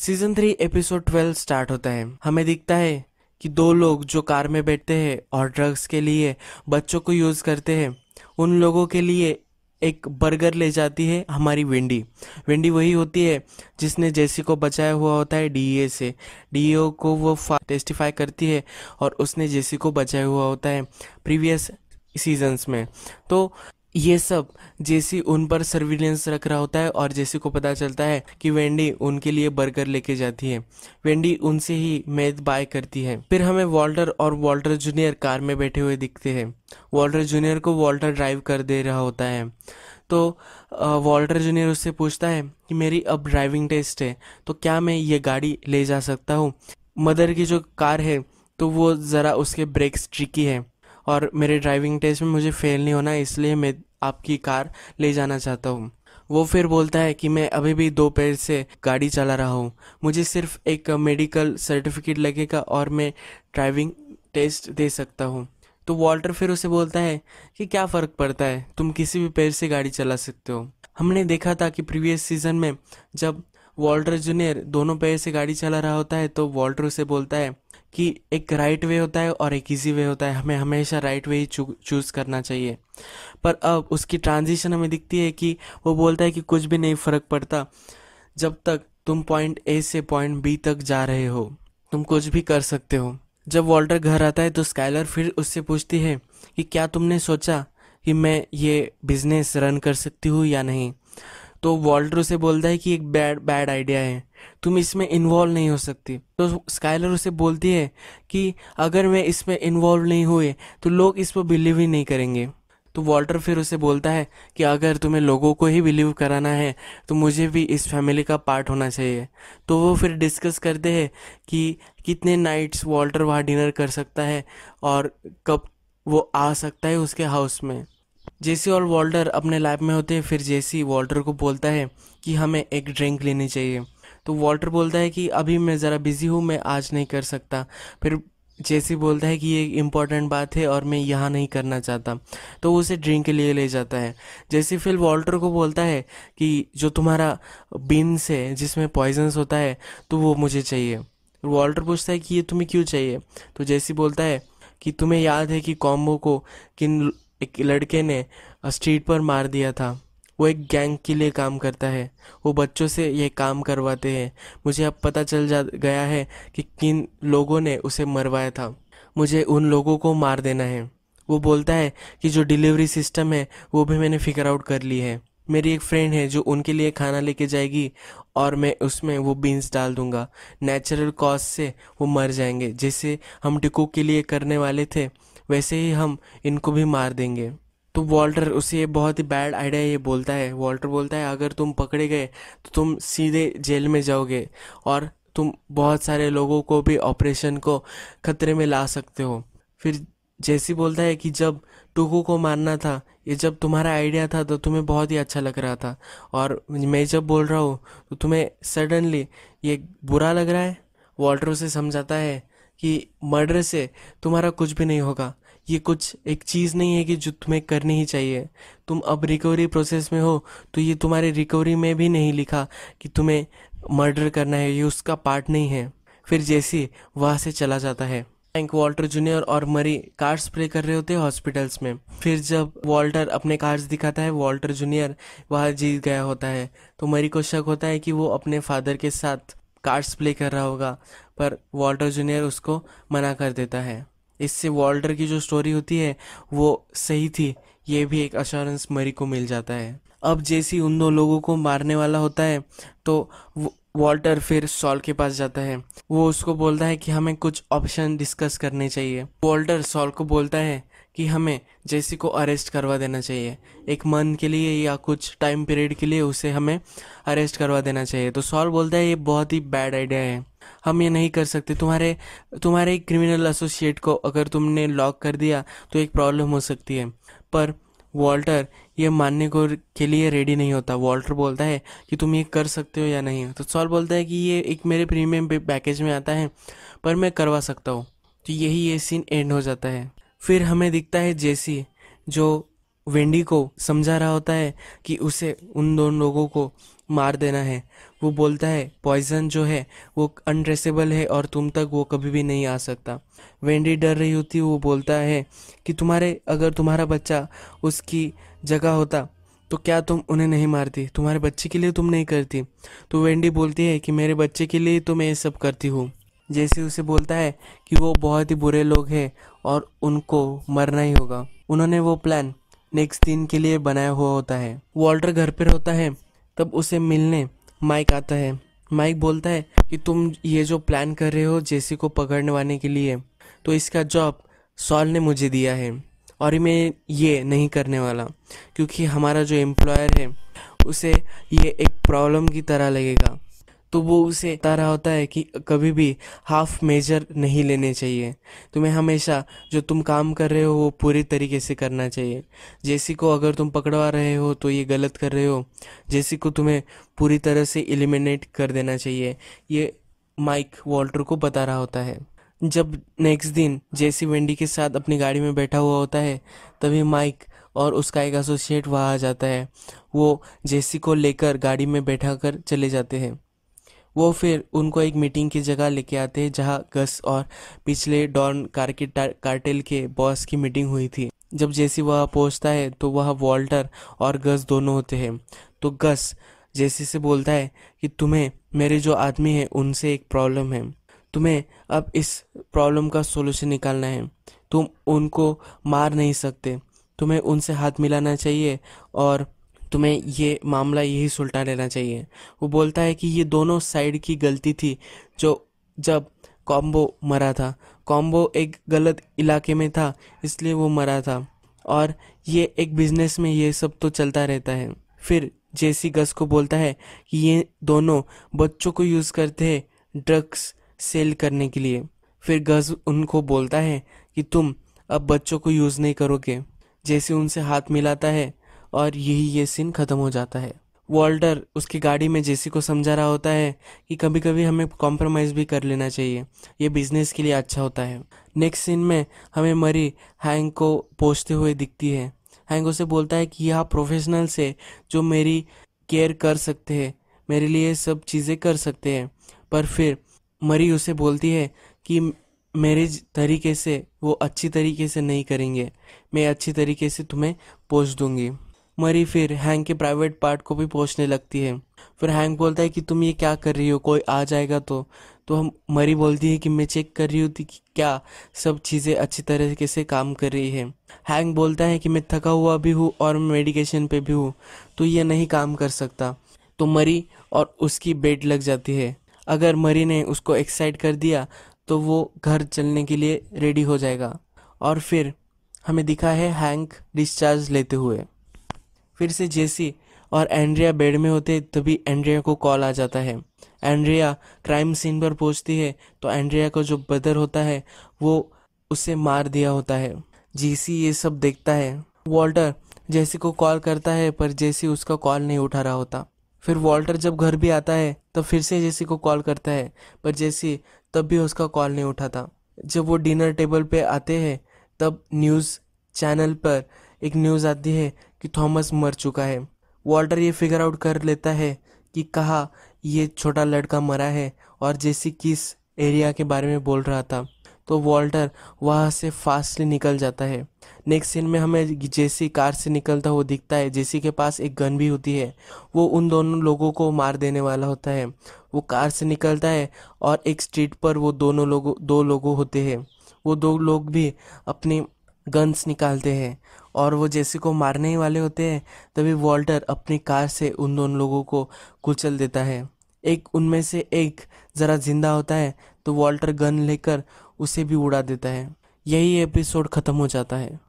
season three episode twelve start होता है हमें दिखता है कि दो लोग जो कार में बैठते हैं और ड्रग्स के लिए बच्चों को यूज़ करते हैं उन लोगों के लिए एक बर्गर ले जाती है हमारी विंडी विंडी वही होती है जिसने जेसी को बचाया हुआ होता है डीए से डीओ को वो टेस्टिफाई करती है और उसने जेसी को बचाया हुआ होता है प्रीवियस सीजन्स में तो ये सब जेसी उन पर सर्विलेंस रख रहा होता है और जेसी को पता चलता है कि वेंडी उनके लिए बर्गर लेके जाती है वेंडी उनसे ही मैद बाय करती है फिर हमें वॉल्टर और वॉल्टर जूनियर कार में बैठे हुए दिखते हैं वॉल्टर जूनियर को वॉल्टर ड्राइव कर दे रहा होता है तो वॉल्टर जूनियर उससे पूछता है कि मेरी अब ड्राइविंग टेस्ट है तो क्या मैं ये गाड़ी ले जा सकता हूँ मदर की जो कार है तो वो ज़रा उसके ब्रेक्स ट्रिकी है और मेरे ड्राइविंग टेस्ट में मुझे फेल नहीं होना इसलिए मैं आपकी कार ले जाना चाहता हूँ वो फिर बोलता है कि मैं अभी भी दो पैर से गाड़ी चला रहा हूँ मुझे सिर्फ एक मेडिकल सर्टिफिकेट लगेगा और मैं ड्राइविंग टेस्ट दे सकता हूँ तो वॉल्टर फिर उसे बोलता है कि क्या फ़र्क पड़ता है तुम किसी भी पैर से गाड़ी चला सकते हो हमने देखा था कि प्रीवियस सीजन में जब वॉल्टर जूनियर दोनों पैर से गाड़ी चला रहा होता है तो वॉल्टर उसे बोलता है कि एक राइट वे होता है और एक इजी वे होता है हमें हमेशा राइट वे ही चूज़ करना चाहिए पर अब उसकी ट्रांजिशन हमें दिखती है कि वो बोलता है कि कुछ भी नहीं फ़र्क पड़ता जब तक तुम पॉइंट ए से पॉइंट बी तक जा रहे हो तुम कुछ भी कर सकते हो जब वॉल्टर घर आता है तो स्काइलर फिर उससे पूछती है कि क्या तुमने सोचा कि मैं ये बिज़नेस रन कर सकती हूँ या नहीं तो वॉल्टर उसे बोलता है कि एक बैड बैड आइडिया है तुम इसमें इन्वॉल्व नहीं हो सकती तो स्काइलर उसे बोलती है कि अगर मैं इसमें इन्वॉल्व नहीं हुए तो लोग इस पर बिलीव ही नहीं करेंगे तो वॉल्टर फिर उसे बोलता है कि अगर तुम्हें लोगों को ही बिलीव कराना है तो मुझे भी इस फैमिली का पार्ट होना चाहिए तो वो फिर डिस्कस करते हैं कि कितने नाइट्स वॉल्टर वहाँ डिनर कर सकता है और कब वो आ सकता है उसके हाउस में जेसी और वॉल्टर अपने लैब में होते हैं फिर जेसी वॉल्टर को बोलता है कि हमें एक ड्रिंक लेनी चाहिए तो वॉल्टर बोलता है कि अभी मैं ज़रा बिज़ी हूँ मैं आज नहीं कर सकता फिर जेसी बोलता है कि ये इम्पॉर्टेंट बात है और मैं यहाँ नहीं करना चाहता तो उसे ड्रिंक के लिए ले जाता है जेसी फिर वॉल्टर को बोलता है कि जो तुम्हारा बीन्स है जिसमें पॉइजन्स होता है तो वो मुझे चाहिए वॉल्टर पूछता है कि ये तुम्हें क्यों चाहिए तो जेसी बोलता है कि तुम्हें याद है कि कॉम्बो को किन एक लड़के ने स्ट्रीट पर मार दिया था वो एक गैंग के लिए काम करता है वो बच्चों से यह काम करवाते हैं मुझे अब पता चल जा गया है कि किन लोगों ने उसे मरवाया था मुझे उन लोगों को मार देना है वो बोलता है कि जो डिलीवरी सिस्टम है वो भी मैंने फिगर आउट कर ली है मेरी एक फ्रेंड है जो उनके लिए खाना लेके जाएगी और मैं उसमें वो बीन्स डाल दूंगा नेचुरल कॉज से वो मर जाएंगे जैसे हम टिको के लिए करने वाले थे वैसे ही हम इनको भी मार देंगे तो वॉल्टर उसे बहुत ही बैड आइडिया ये बोलता है वॉल्टर बोलता है अगर तुम पकड़े गए तो तुम सीधे जेल में जाओगे और तुम बहुत सारे लोगों को भी ऑपरेशन को खतरे में ला सकते हो फिर जैसी बोलता है कि जब टुको को मारना था ये जब तुम्हारा आइडिया था तो तुम्हें बहुत ही अच्छा लग रहा था और मैं जब बोल रहा हूँ तो तुम्हें सडनली ये बुरा लग रहा है वॉल्टर उसे समझाता है कि मर्डर से तुम्हारा कुछ भी नहीं होगा ये कुछ एक चीज़ नहीं है कि जो तुम्हें करनी ही चाहिए तुम अब रिकवरी प्रोसेस में हो तो ये तुम्हारे रिकवरी में भी नहीं लिखा कि तुम्हें मर्डर करना है ये उसका पार्ट नहीं है फिर जैसे वहाँ से चला जाता है फ्रैंक वॉल्टर जूनियर और मरी कार्ड स्प्रे कर रहे होते हैं हॉस्पिटल्स में फिर जब वॉल्टर अपने कार्ड्स दिखाता है वॉल्टर जूनियर वहाँ जीत गया होता है तो मरी को शक होता है कि वो अपने फादर के साथ कार्ड्स प्ले कर रहा होगा पर वॉल्टर जूनियर उसको मना कर देता है इससे वॉल्डर की जो स्टोरी होती है वो सही थी ये भी एक अश्योरेंस मरी को मिल जाता है अब जैसी उन दो लोगों को मारने वाला होता है तो वॉल्टर फिर सॉल के पास जाता है वो उसको बोलता है कि हमें कुछ ऑप्शन डिस्कस करने चाहिए वॉल्टर सॉल को बोलता है कि हमें जेसी को अरेस्ट करवा देना चाहिए एक मंथ के लिए या कुछ टाइम पीरियड के लिए उसे हमें अरेस्ट करवा देना चाहिए तो सॉल बोलता है ये बहुत ही बैड आइडिया है हम ये नहीं कर सकते तुम्हारे तुम्हारे क्रिमिनल एसोसिएट को अगर तुमने लॉक कर दिया तो एक प्रॉब्लम हो सकती है पर वॉल्टर ये मानने को के लिए रेडी नहीं होता वॉल्टर बोलता है कि तुम ये कर सकते हो या नहीं तो सॉल बोलता है कि ये एक मेरे प्रीमियम पैकेज में आता है पर मैं करवा सकता हूँ तो यही ये सीन एंड हो जाता है फिर हमें दिखता है जेसी जो वेंडी को समझा रहा होता है कि उसे उन दोनों लोगों को मार देना है वो बोलता है पॉइजन जो है वो अनड्रेसेबल है और तुम तक वो कभी भी नहीं आ सकता वेंडी डर रही होती वो बोलता है कि तुम्हारे अगर तुम्हारा बच्चा उसकी जगह होता तो क्या तुम उन्हें नहीं मारती तुम्हारे बच्चे के लिए तुम नहीं करती तो वेंडी बोलती है कि मेरे बच्चे के लिए तो मैं ये सब करती हूँ जैसे उसे बोलता है कि वो बहुत ही बुरे लोग हैं और उनको मरना ही होगा उन्होंने वो प्लान नेक्स्ट दिन के लिए बनाया हुआ होता है वॉल्टर घर पर होता है तब उसे मिलने माइक आता है माइक बोलता है कि तुम ये जो प्लान कर रहे हो जेसी को पकड़वाने के लिए तो इसका जॉब सॉल ने मुझे दिया है और मैं ये नहीं करने वाला क्योंकि हमारा जो एम्प्लॉयर है उसे ये एक प्रॉब्लम की तरह लगेगा तो वो उसे बता रहा होता है कि कभी भी हाफ मेजर नहीं लेने चाहिए तुम्हें हमेशा जो तुम काम कर रहे हो वो पूरी तरीके से करना चाहिए जेसी को अगर तुम पकड़वा रहे हो तो ये गलत कर रहे हो जेसी को तुम्हें पूरी तरह से एलिमिनेट कर देना चाहिए ये माइक वॉल्टर को बता रहा होता है जब नेक्स्ट दिन जेसी वेंडी के साथ अपनी गाड़ी में बैठा हुआ होता है तभी माइक और उसका एक एसोसिएट वहाँ आ जाता है वो जेसी को लेकर गाड़ी में बैठा कर चले जाते हैं वो फिर उनको एक मीटिंग की जगह लेके आते हैं जहाँ गस और पिछले डॉन कार्किट कार्टेल के बॉस की मीटिंग हुई थी जब जैसी वह पहुँचता है तो वह वॉल्टर और गस दोनों होते हैं तो गस जैसी से बोलता है कि तुम्हें मेरे जो आदमी है उनसे एक प्रॉब्लम है तुम्हें अब इस प्रॉब्लम का सोल्यूशन निकालना है तुम उनको मार नहीं सकते तुम्हें उनसे हाथ मिलाना चाहिए और तुम्हें ये मामला यही सुलटा लेना चाहिए वो बोलता है कि ये दोनों साइड की गलती थी जो जब कॉम्बो मरा था कॉम्बो एक गलत इलाके में था इसलिए वो मरा था और ये एक बिजनेस में ये सब तो चलता रहता है फिर जेसी गस को बोलता है कि ये दोनों बच्चों को यूज़ करते हैं ड्रग्स सेल करने के लिए फिर गज उनको बोलता है कि तुम अब बच्चों को यूज़ नहीं करोगे जैसे उनसे हाथ मिलाता है और यही ये सीन ख़त्म हो जाता है वॉल्टर उसकी गाड़ी में जेसी को समझा रहा होता है कि कभी कभी हमें कॉम्प्रोमाइज़ भी कर लेना चाहिए ये बिजनेस के लिए अच्छा होता है नेक्स्ट सीन में हमें मरी हैंग को पोचते हुए दिखती है हैंग उसे बोलता है कि यह प्रोफेशनल से जो मेरी केयर कर सकते हैं मेरे लिए सब चीज़ें कर सकते हैं पर फिर मरी उसे बोलती है कि मेरे तरीके से वो अच्छी तरीके से नहीं करेंगे मैं अच्छी तरीके से तुम्हें पोच दूँगी मरी फिर हैंग के प्राइवेट पार्ट को भी पहुँचने लगती है फिर हैंग बोलता है कि तुम ये क्या कर रही हो कोई आ जाएगा तो तो हम मरी बोलती है कि मैं चेक कर रही हूँ कि क्या सब चीज़ें अच्छी तरीके से काम कर रही है हैंग बोलता है कि मैं थका हुआ भी हूँ और मेडिकेशन पे भी हूँ तो ये नहीं काम कर सकता तो मरी और उसकी बेड लग जाती है अगर मरी ने उसको एक्साइट कर दिया तो वो घर चलने के लिए रेडी हो जाएगा और फिर हमें दिखा है हैंक डिस्चार्ज लेते हुए फिर से जेसी और एंड्रिया बेड में होते तभी एंड्रिया को कॉल आ जाता है एंड्रिया क्राइम सीन पर पहुंचती है तो एंड्रिया का जो बदर होता है वो उसे मार दिया होता है जेसी ये सब देखता है वॉल्टर जेसी को कॉल करता है पर जेसी उसका कॉल नहीं उठा रहा होता फिर वॉल्टर जब घर भी आता है तो फिर से जेसी को कॉल करता है पर जेसी तब भी उसका कॉल नहीं उठाता जब वो डिनर टेबल पे आते हैं तब न्यूज़ चैनल पर एक न्यूज़ आती है कि थॉमस मर चुका है वॉल्टर ये फिगर आउट कर लेता है कि कहा ये छोटा लड़का मरा है और जेसी किस एरिया के बारे में बोल रहा था तो वॉल्टर वहाँ से फास्टली निकल जाता है नेक्स्ट सीन में हमें जेसी कार से निकलता हुआ दिखता है जेसी के पास एक गन भी होती है वो उन दोनों लोगों को मार देने वाला होता है वो कार से निकलता है और एक स्ट्रीट पर वो दोनों लोगों दो लोगों होते हैं वो दो लोग भी अपनी गन्स निकालते हैं और वो जैसे को मारने ही वाले होते हैं तभी वॉल्टर अपनी कार से उन दोनों लोगों को कुचल देता है एक उनमें से एक ज़रा जिंदा होता है तो वॉल्टर गन लेकर उसे भी उड़ा देता है यही एपिसोड ख़त्म हो जाता है